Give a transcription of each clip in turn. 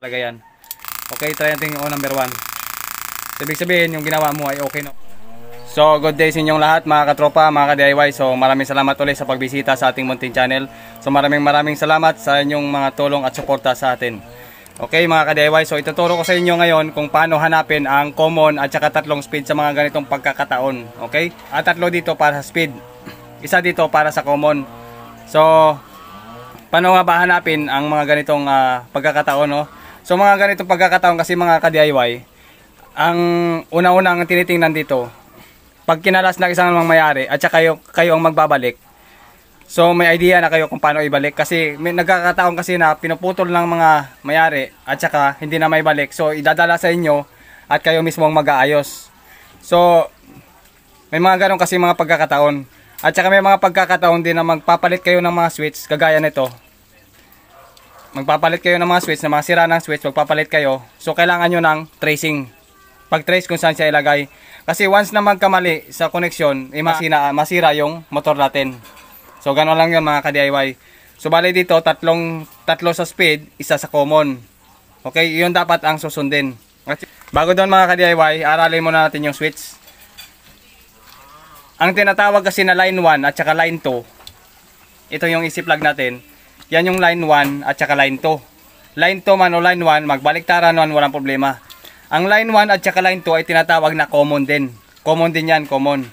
Talaga yan. Okay, try natin yung number 1. So, sabihin, yung ginawa mo ay okay no So, good day sa inyong lahat mga katropa, mga ka-DIY. So, maraming salamat ulit sa pagbisita sa ating Muntin Channel. So, maraming maraming salamat sa inyong mga tulong at suporta sa atin. Okay mga ka-DIY, so ituturo ko sa inyo ngayon kung paano hanapin ang common at saka tatlong speed sa mga ganitong pagkakataon. Okay? At tatlo dito para sa speed. Isa dito para sa common. So, paano nga ba hanapin ang mga ganitong uh, pagkakataon, no? So mga ganitong pagkakataon kasi mga ka-DIY, ang una-una ang tinitingnan dito, pag kinalas na isang mangmayari at saka kayo, kayo ang magbabalik, so may idea na kayo kung paano ibalik kasi may nagkakataon kasi na pinuputol ng mga mayari at saka hindi na may balik. So idadala sa inyo at kayo mismo ang mag-aayos. So may mga ganun kasi mga pagkakataon. At saka may mga pagkakataon din na magpapalit kayo ng mga switch kagaya nito magpapalit kayo ng mga switch, na mga sira ng switch, magpapalit kayo. So, kailangan nyo ng tracing. Pag-trace kung saan siya ilagay. Kasi once na magkamali sa connection, eh, masira, masira yung motor natin. So, gano'n lang yung mga ka-DIY. So, bali dito, tatlong, tatlo sa speed, isa sa common. Okay, yun dapat ang susundin. Bago doon mga ka-DIY, aralin muna natin yung switch. Ang tinatawag kasi na line 1 at saka line 2, ito yung isiplag natin, yan yung line 1 at saka line 2. Line 2 man o line 1, magbaliktaran man, walang problema. Ang line 1 at saka line 2 ay tinatawag na common din. Common din yan, common.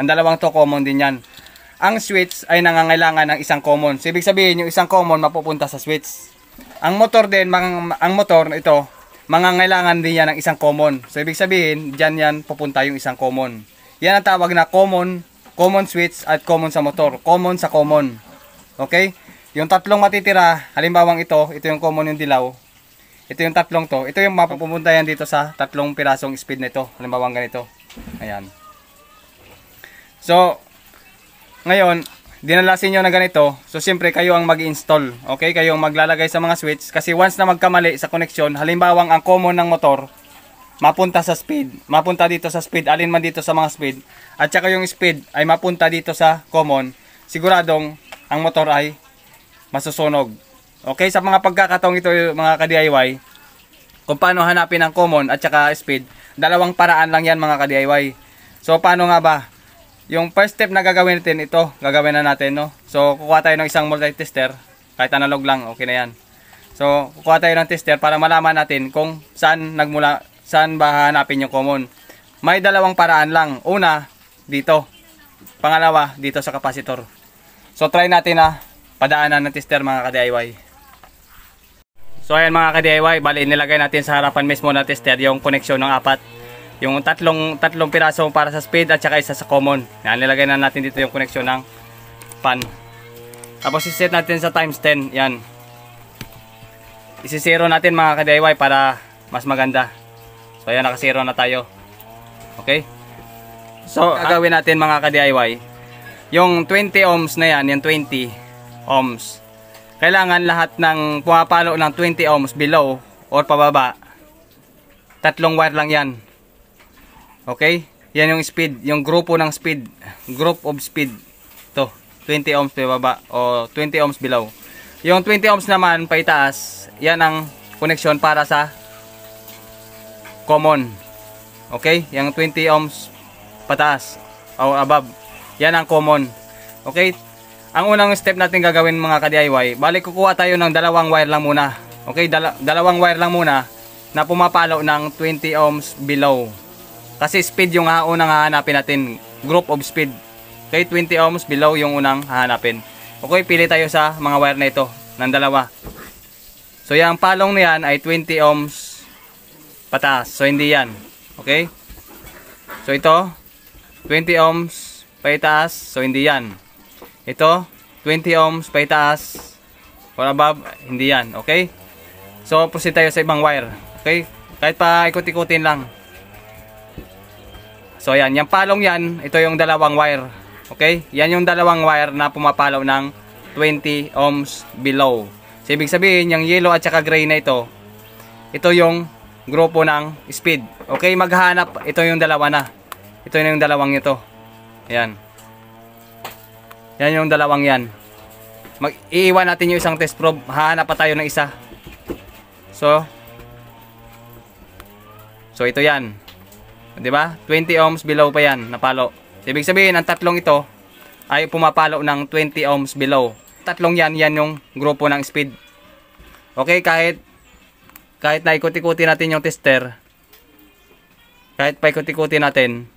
Ang dalawang to common din yan. Ang switch ay nangangailangan ng isang common. So, ibig sabihin, yung isang common mapupunta sa switch. Ang motor din, mang, ang motor ito, mangangailangan din yan ng isang common. So, ibig sabihin, dyan yan pupunta yung isang common. Yan ang tawag na common, common switch at common sa motor. Common sa common. Okay? Yung tatlong matitira, halimbawang ito, ito yung common yung dilaw. Ito yung tatlong to. Ito yung mapupunta yan dito sa tatlong pirasong speed nito. Halimbawang ganito. Ayan. So, ngayon, dinalasin nyo na ganito. So, siyempre, kayo ang mag-install. Okay? Kayo ang maglalagay sa mga switch. Kasi once na magkamali sa connection, halimbawang ang common ng motor, mapunta sa speed. Mapunta dito sa speed, alin man dito sa mga speed. At saka yung speed ay mapunta dito sa common. Siguradong, ang motor ay masusunog. Okay, sa mga pagkakataong ito mga ka-DIY, kung paano hanapin ang common at saka speed, dalawang paraan lang yan mga ka-DIY. So paano nga ba? Yung first step na gagawin natin ito, gagawin na natin no. So kukuha tayo ng isang multi-tester, kahit analog lang, okay na yan. So kukuha tayo ng tester para malaman natin kung saan nagmula, saan ba hanapin yung common. May dalawang paraan lang. Una, dito. Pangalawa, dito sa kapasitor. So try natin na ah padaanan ng tester mga ka-DIY. So ayan mga ka-DIY, bali nilagay natin sa harapan mismo ng tester yung koneksyon ng apat. Yung tatlong, tatlong piraso para sa speed at saka isa sa common. Yan, nilagay na natin dito yung koneksyon ng pan. Tapos iset natin sa times 10, yan. Isisero natin mga ka-DIY para mas maganda. So ayan, nakasero na tayo. Okay? So, gagawin natin mga ka-DIY, yung 20 ohms na yan, yung 20, ohms. Kailangan lahat ng pumapalo ng 20 ohms below or pababa. Tatlong wire lang yan. Okay? Yan yung speed. Yung grupo ng speed. Group of speed. to 20 ohms pababa o 20 ohms below. Yung 20 ohms naman paitaas, yan ang connection para sa common. Okay? Yung 20 ohms pataas o above. Yan ang common. Okay? Ang unang step natin gagawin mga ka-DIY, balik kukuha tayo ng dalawang wire lang muna. Okay, dala dalawang wire lang muna na pumapalo ng 20 ohms below. Kasi speed yung unang hahanapin natin, group of speed. Okay, 20 ohms below yung unang hahanapin. Okay, pili tayo sa mga wire na ito, ng dalawa. So, yung palong na yan ay 20 ohms pataas. So, hindi yan. Okay? So, ito, 20 ohms pataas. So, hindi yan. Ito, 20 ohms pa itaas or above, hindi yan. Okay? So, proceed tayo sa ibang wire. Okay? Kahit pa ikot-ikutin lang. So, yan Yung palong yan, ito yung dalawang wire. Okay? Yan yung dalawang wire na pumapalaw ng 20 ohms below. So, ibig sabihin, yung yellow at saka gray na ito, ito yung grupo ng speed. Okay? Maghanap. Ito yung dalawa na. Ito yung dalawang ito. Ayan. Yan yung dalawang yan. Mag iiwan natin yung isang test probe. Hahanap pa tayo ng isa. So, so ito yan. 'Di ba? 20 ohms below pa yan, napalo. Ibig sabihin, ang tatlong ito ay pumapalo ng 20 ohms below. Tatlong yan, yan yung grupo ng speed. Okay, kahit kahit na ikuti-kuti natin yung tester, kahit paikot-ikuti natin,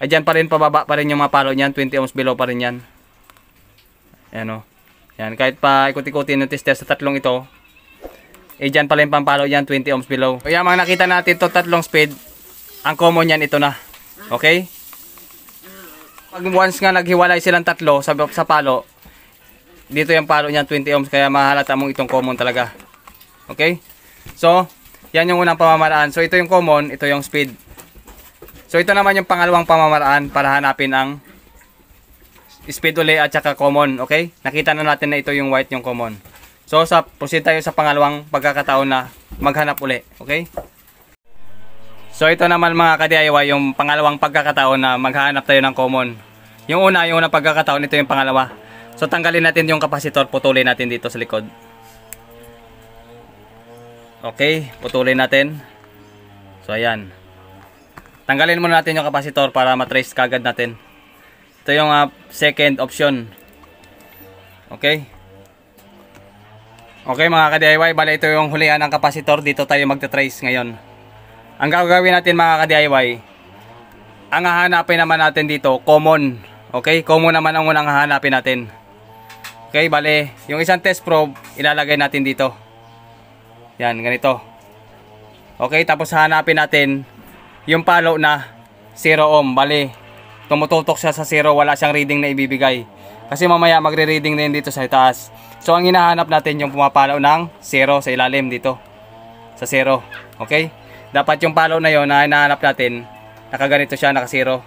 ay dyan pa rin, pababa pa rin yung mga palo niyan. 20 ohms below pa rin yan. Ayan o. Oh. Yan, kahit pa ikot-ikutin yung tester sa tatlong ito. Eh dyan pala yung pampalo yan, 20 ohms below. Kaya mga nakita natin to tatlong speed. Ang common niyan ito na. Okay? Pag once nga naghiwalay silang tatlo sa, sa palo, dito yung palo niyan, 20 ohms. Kaya mahalata mong itong common talaga. Okay? So, yan yung unang pamamaraan. So, ito yung common, ito yung speed. So ito naman yung pangalawang pamamaraan para hanapin ang speed uli at saka common, okay? Nakita na natin na ito yung white yung common. So sa proceed tayo sa pangalawang pagkakataon na maghanap uli, okay? So ito naman mga ka-DIY yung pangalawang pagkakataon na maghanap tayo ng common. Yung una, yung unang pagkakataon, ito yung pangalawa. So tanggalin natin yung kapasitor, putulin natin dito sa likod. Okay, putulin natin. So ayan. Tanggalin muna natin yung kapasitor para matrace kagad natin. Ito yung uh, second option. Okay. Okay mga ka-DIY, bali ito yung hulihan ng kapasitor. Dito tayo magta-trace ngayon. Ang gagawin natin mga ka-DIY, ang hahanapin naman natin dito, common. Okay, common naman ang unang hahanapin natin. Okay, bale yung isang test probe, ilalagay natin dito. Yan, ganito. Okay, tapos hanapin natin yung palo na 0 ohm. Bali, tumututok siya sa 0. Wala siyang reading na ibibigay. Kasi mamaya magre-reading na yun dito sa taas. So, ang hinahanap natin yung pumapalo ng 0 sa ilalim dito. Sa 0. Okay? Dapat yung palo na yon na hinahanap natin, nakaganito siya, naka 0.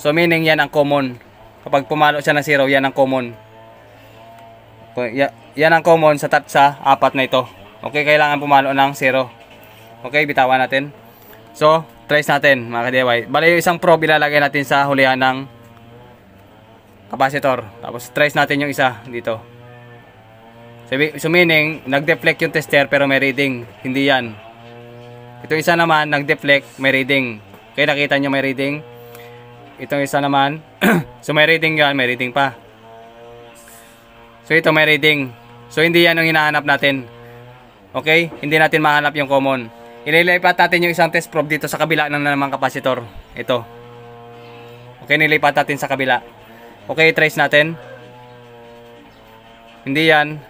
So, meaning yan ang common. Kapag pumalo siya ng 0, yan ang common. Yan ang common sa, tat sa apat na ito. Okay, kailangan pumalo ng 0. Okay, bitawan natin. So, tries natin mga ka-DIY. Bali yung isang probe ilalagay natin sa hulihan ng capacitor. Tapos tries natin yung isa dito. So meaning, nag-deflect yung tester pero may reading. Hindi yan. Ito isa naman, nag-deflect, may reading. Okay, nakita nyo may reading. Itong isa naman, so may reading yan, may reading pa. So ito may reading. So hindi yan ang hinahanap natin. Okay? Hindi natin mahanap yung common. Ililipat natin yung isang test probe dito sa kabila ng na namang kapasitor. Ito. Okay, nilipat natin sa kabila. Okay, trace natin. Hindi yan.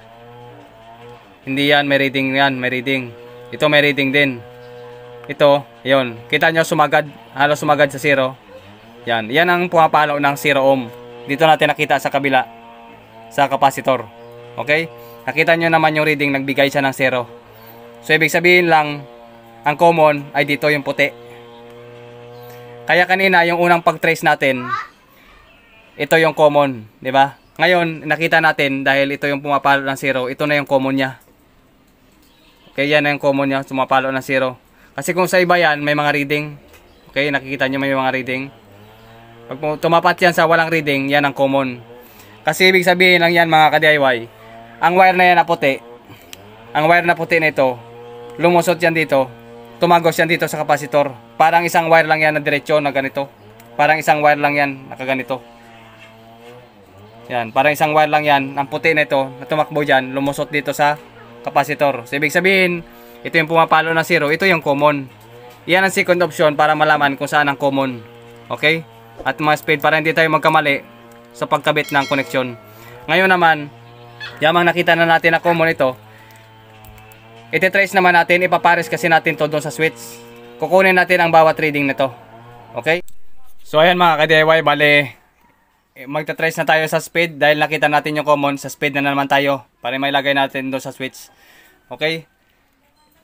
Hindi yan, may reading yan, may reading. Ito may reading din. Ito, yon. Kita nyo sumagad, halos sumagad sa zero. Yan, yan ang pumapalo ng 0 ohm. Dito natin nakita sa kabila sa kapasitor. Okay? Nakita nyo naman yung reading, nagbigay siya ng 0. So, ibig sabihin lang, ang common ay dito yung puti. Kaya kanina yung unang pag-trace natin, ito yung common, 'di ba? Ngayon, nakita natin dahil ito yung pumapalo ng zero, ito na yung common niya. Okay, yan na yung common niya, sumapalo ng zero. Kasi kung sa iba yan, may mga reading. Okay, nakikita niyo may mga reading. Pag tumapat yan sa walang reading, yan ang common. Kasi ibig sabihin lang yan mga ka-DIY, ang wire na yan na puti, ang wire na puti na ito lumusot yan dito, tumagos yan dito sa kapasitor. Parang isang wire lang yan na diretsyo na ganito. Parang isang wire lang yan na kaganito. Yan, parang isang wire lang yan. Ang puti na ito na tumakbo dyan, lumusot dito sa kapasitor. So, ibig sabihin, ito yung pumapalo na zero, ito yung common. Yan ang second option para malaman kung saan ang common. Okay? At mga speed para hindi tayo magkamali sa pagkabit ng koneksyon. Ngayon naman, yamang nakita na natin na common ito, Itetrace naman natin, ipapares kasi natin to doon sa switch. Kukunin natin ang bawat reading nito. Okay? So ayan mga ka-DIY, bale eh, magta-trace na tayo sa speed dahil nakita natin yung common, sa speed na naman tayo para may lagay natin doon sa switch. Okay?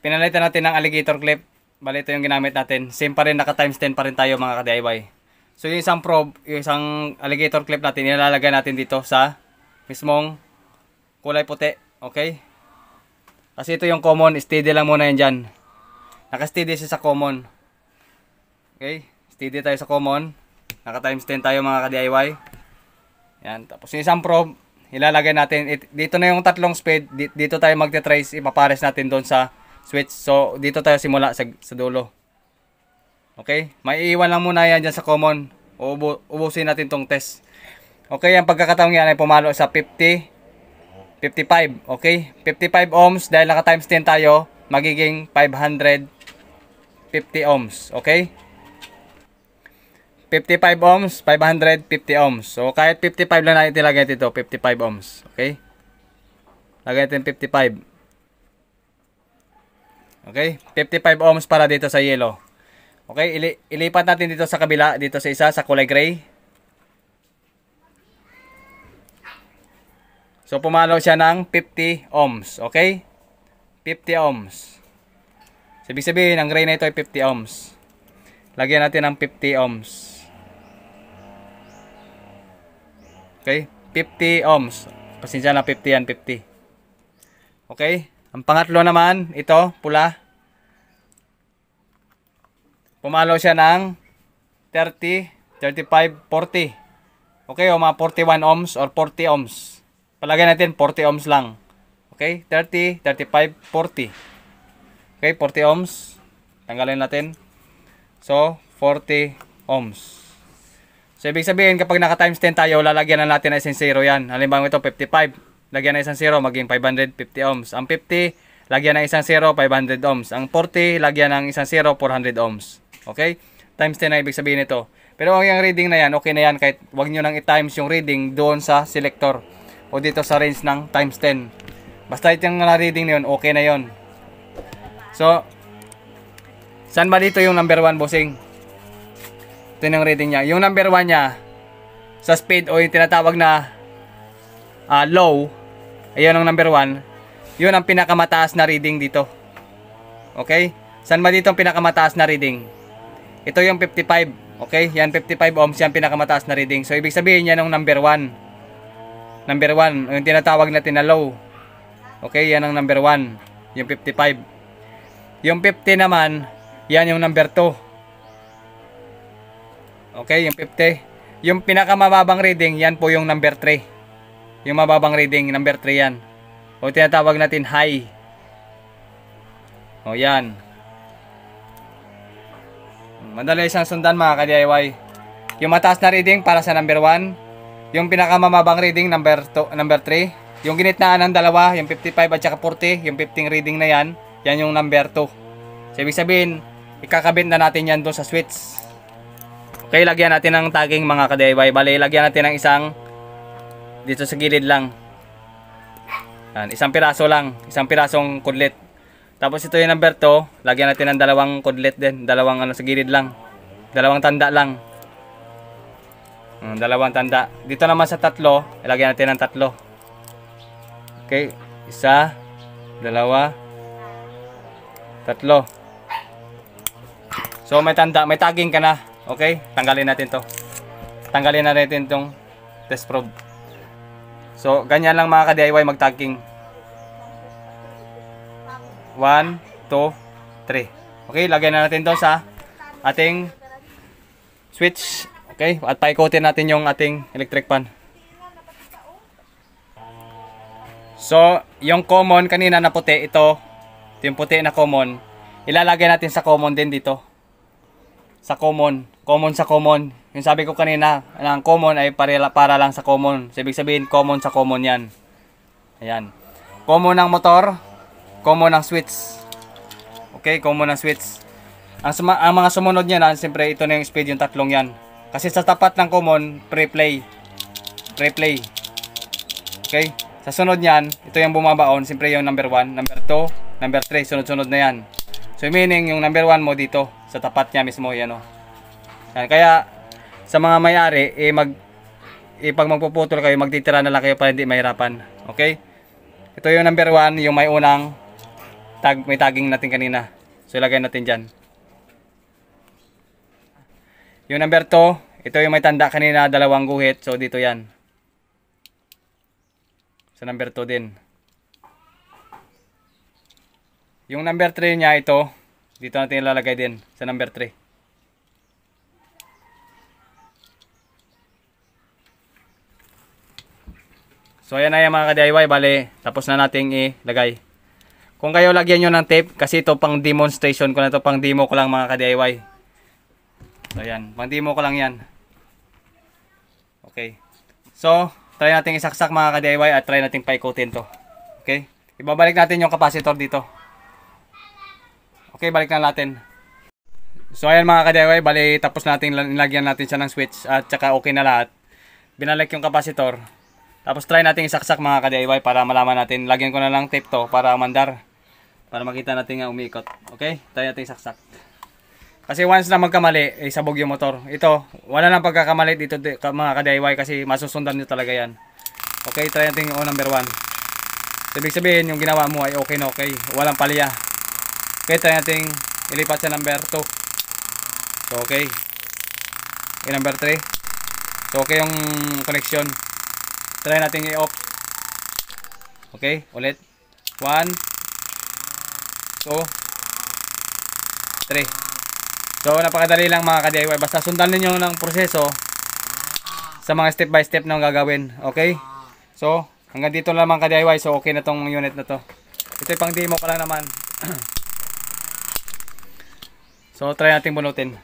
Pinalitan natin ng alligator clip. Bale ito yung ginamit natin. Same pa rin, naka times 10 pa rin tayo mga ka-DIY. So yung isang probe, yung isang alligator clip natin, ilalagay natin dito sa mismong kulay puti. Okay? Kasi ito yung common. Steady lang muna yan dyan. Naka-steady siya sa common. Okay? Steady tayo sa common. Naka-times 10 tayo mga ka-DIY. Yan. Tapos yung isang probe, ilalagay natin. It, dito na yung tatlong speed. Dito tayo magte-trace. Ipapares natin doon sa switch. So, dito tayo simula sa, sa dulo. Okay? May iwan lang muna yan dyan sa common. Ubo, ubusin natin tong test. Okay, ang pagkakataong yan ay pumalo sa 50, 55, okay? 55 ohms dahil naka times 10 tayo, magiging 550 ohms, okay? 55 ohms, 550 ohms. So kahit 55 lang natin ilagay dito, 55 ohms, okay? Lagay natin 55. Okay? 55 ohms para dito sa yellow. Okay, ili ilipat natin dito sa kabila, dito sa isa sa kulay gray. So pumalo siya ng 50 ohms, okay? 50 ohms. So, ibig sabihin, ang gray na ito ay 50 ohms. Lagyan natin ng 50 ohms. Okay? 50 ohms. Pasensya na 50 yan, 50. Okay? Ang pangatlo naman, ito, pula. Pumalo siya ng 30, 35, 40. Okay, o mga 41 ohms or 40 ohms palagay natin 40 ohms lang. Okay? 30, 35, 40. Okay, 40 ohms. Tanggalin natin. So, 40 ohms. So, ibig sabihin, kapag naka-times 10 tayo, lalagyan na natin na isang 0 yan. Halimbawa ito, 55. Lagyan na isang 0, maging 550 ohms. Ang 50, lagyan ng isang 0, 500 ohms. Ang 40, lagyan ng isang 0, 400 ohms. Okay? Times 10 na ibig sabihin ito. Pero ang yung reading na yan, okay na yan kahit wag nyo nang i-times yung reading doon sa selector o dito sa range ng times 10. Basta itong na-reading na yun, okay na yon. So, saan ba dito yung number 1 bossing? Ito yung reading niya. Yung number 1 niya, sa speed o yung tinatawag na uh, low, ayun ang number 1, yun ang pinakamataas na reading dito. Okay? Saan ba dito ang pinakamataas na reading? Ito yung 55. Okay? Yan 55 ohms yan pinakamataas na reading. So, ibig sabihin yan ang number 1 number 1 yung tinatawag natin na low okay yan ang number 1 yung 55 yung 50 naman yan yung number 2 okay yung 50 yung pinakamababang reading yan po yung number 3 yung mababang reading number 3 yan o tinatawag natin high o yan madali siyang sundan mga ka-DIY yung mataas na reading para sa number 1 yung pinakamamabang reading number 2, number 3. Yung ginitnaan ng dalawa, yung 55 at saka 40, yung 15 reading na yan, yan yung number 2. So, ibig sabihin, ikakabit na natin yan doon sa switch. Okay, lagyan natin ng tagging mga ka-DIY. Bale, lagyan natin ng isang dito sa gilid lang. Yan, isang piraso lang. Isang pirasong kudlit. Tapos ito yung number 2, lagyan natin ng dalawang kudlet din, dalawang ano sa gilid lang. Dalawang tanda lang. Hmm, dalawang tanda. Dito naman sa tatlo, ilagay natin ang tatlo. Okay, isa, dalawa, tatlo. So may tanda, may tagging ka na. Okay, tanggalin natin to. Tanggalin na natin tong test probe. So ganyan lang mga ka-DIY mag-tagging. 1, 2, 3. Okay, lagay na natin to sa ating switch Okay, at paikutin natin yung ating electric pan. So, yung common kanina na puti, ito, ito yung puti na common, ilalagay natin sa common din dito. Sa common, common sa common. Yung sabi ko kanina, ang common ay para, para lang sa common. So, ibig sabihin, common sa common yan. Ayan. Common ng motor, common ng switch. Okay, common ng switch. Ang, ang mga sumunod niya niyan, siyempre ito na yung speed, yung tatlong yan. Kasi sa tapat ng common, pre-play. Pre-play. Okay? Sa sunod niyan, ito yung bumabaon. Oh, Siyempre yung number 1, number 2, number 3. Sunod-sunod na yan. So meaning, yung number 1 mo dito, sa tapat niya mismo, yan o. Oh. Yan. Kaya, sa mga may-ari, eh, mag, eh, pag magpuputol kayo, magtitira na lang kayo para hindi mahirapan. Okay? Ito yung number 1, yung may unang tag, may tagging natin kanina. So ilagay natin dyan. Yung number 2, ito yung may tanda kanina, dalawang guhit. So, dito yan. Sa number 2 din. Yung number 3 niya, ito. Dito natin ilalagay din sa number 3. So, ayan na yan mga ka-DIY. Bale, tapos na nating ilagay. Kung kayo lagyan nyo ng tape, kasi ito pang demonstration ko na ito, pang demo ko lang mga ka-DIY. So, ayan. Pang demo ko lang yan. Okay. So, try natin isaksak mga ka-DIY at try natin paikutin to. Okay? Ibabalik natin yung capacitor dito. Okay, balik na natin. So, ayan mga ka-DIY, bali tapos natin, nilagyan natin siya ng switch at saka okay na lahat. Binalik yung capacitor. Tapos try natin isaksak mga ka-DIY para malaman natin. Lagyan ko na lang tape to para mandar. Para makita natin nga umiikot. Okay? Try natin isaksak. Kasi once na magkamali, eh, sabog yung motor. Ito, wala nang pagkakamali dito mga ka-DIY kasi masusundan nyo talaga yan. Okay, try natin yung number 1. So, sabihin, yung ginawa mo ay okay na okay. Walang palya. Okay, try natin ilipat sa number 2. So, okay. Yung number 3. So, okay yung connection. Try natin i-off. Okay, ulit. 1 2 3 So, napakadali lang mga ka-DIY. Basta sundan niyo ng proseso sa mga step by step na gagawin. Okay? So, hanggang dito lang mga ka-DIY. So, okay na tong unit na to. Ito yung pang demo pa lang naman. so, try natin bunutin.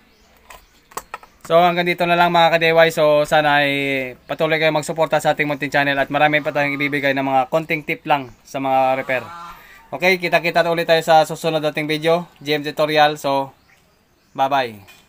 So, hanggang dito na lang mga ka-DIY. So, sana ay patuloy kayo magsuporta sa ating Muntin Channel at marami pa tayong ibibigay ng mga konting tip lang sa mga repair. Okay, kita-kita ulit tayo sa susunod nating video, GM Tutorial. So, Bye-bye.